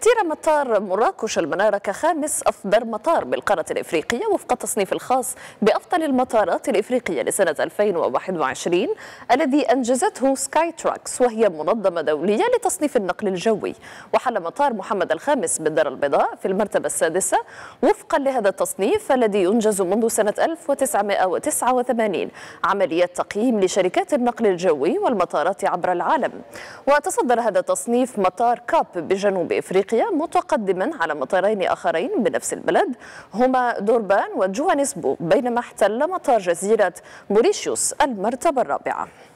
اختير مطار مراكش المنارة كخامس أفضل مطار بالقارة الإفريقية وفق التصنيف الخاص بأفضل المطارات الإفريقية لسنة 2021 الذي أنجزته سكاي تراكس وهي منظمة دولية لتصنيف النقل الجوي وحل مطار محمد الخامس بالدار البيضاء في المرتبة السادسة وفقا لهذا التصنيف الذي ينجز منذ سنة 1989 عملية تقييم لشركات النقل الجوي والمطارات عبر العالم وتصدر هذا التصنيف مطار كاب بجنوب إفريقيا أفريقيا متقدما على مطارين آخرين بنفس البلد هما دوربان وجوهانسبورغ بينما احتل مطار جزيرة موريشيوس المرتبة الرابعة